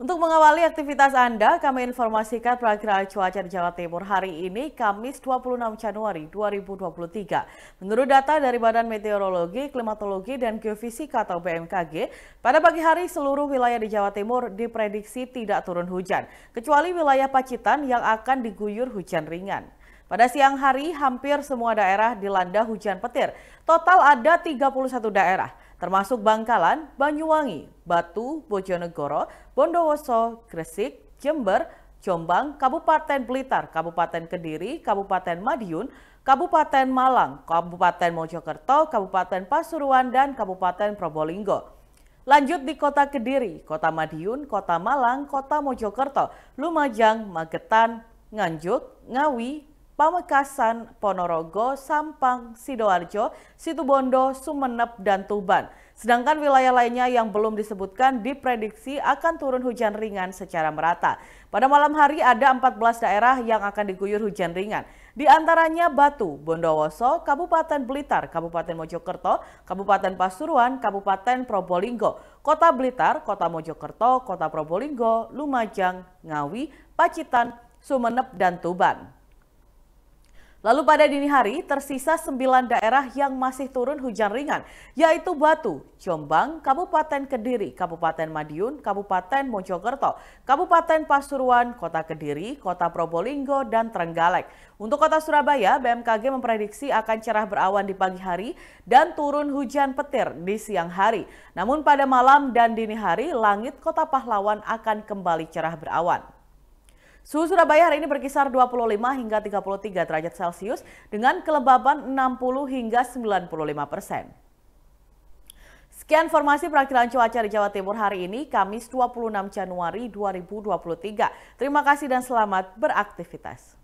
Untuk mengawali aktivitas Anda, kami informasikan perakiraan cuaca di Jawa Timur hari ini, Kamis 26 Januari 2023. Menurut data dari Badan Meteorologi, Klimatologi, dan Geofisika atau BMKG, pada pagi hari seluruh wilayah di Jawa Timur diprediksi tidak turun hujan, kecuali wilayah Pacitan yang akan diguyur hujan ringan. Pada siang hari, hampir semua daerah dilanda hujan petir. Total ada 31 daerah termasuk Bangkalan, Banyuwangi, Batu, Bojonegoro, Bondowoso, Gresik, Jember, Jombang, Kabupaten Blitar, Kabupaten Kediri, Kabupaten Madiun, Kabupaten Malang, Kabupaten Mojokerto, Kabupaten Pasuruan, dan Kabupaten Probolinggo. Lanjut di Kota Kediri, Kota Madiun, Kota Malang, Kota Mojokerto, Lumajang, Magetan, Nganjuk, Ngawi, Pamekasan, Ponorogo, Sampang, Sidoarjo, Situbondo, Sumeneb, dan Tuban. Sedangkan wilayah lainnya yang belum disebutkan diprediksi akan turun hujan ringan secara merata. Pada malam hari ada 14 daerah yang akan diguyur hujan ringan. Di antaranya Batu, Bondowoso, Kabupaten Blitar, Kabupaten Mojokerto, Kabupaten Pasuruan, Kabupaten Probolinggo, Kota Blitar, Kota Mojokerto, Kota Probolinggo, Lumajang, Ngawi, Pacitan, Sumeneb, dan Tuban. Lalu pada dini hari tersisa sembilan daerah yang masih turun hujan ringan, yaitu Batu, Jombang, Kabupaten Kediri, Kabupaten Madiun, Kabupaten Mojokerto, Kabupaten Pasuruan, Kota Kediri, Kota Probolinggo, dan Trenggalek. Untuk kota Surabaya, BMKG memprediksi akan cerah berawan di pagi hari dan turun hujan petir di siang hari. Namun pada malam dan dini hari, langit kota pahlawan akan kembali cerah berawan. Suhu Surabaya hari ini berkisar 25 hingga 33 derajat Celcius dengan kelembaban 60 hingga 95 persen. Sekian informasi perakhiran cuaca di Jawa Timur hari ini, Kamis 26 Januari 2023. Terima kasih dan selamat beraktivitas.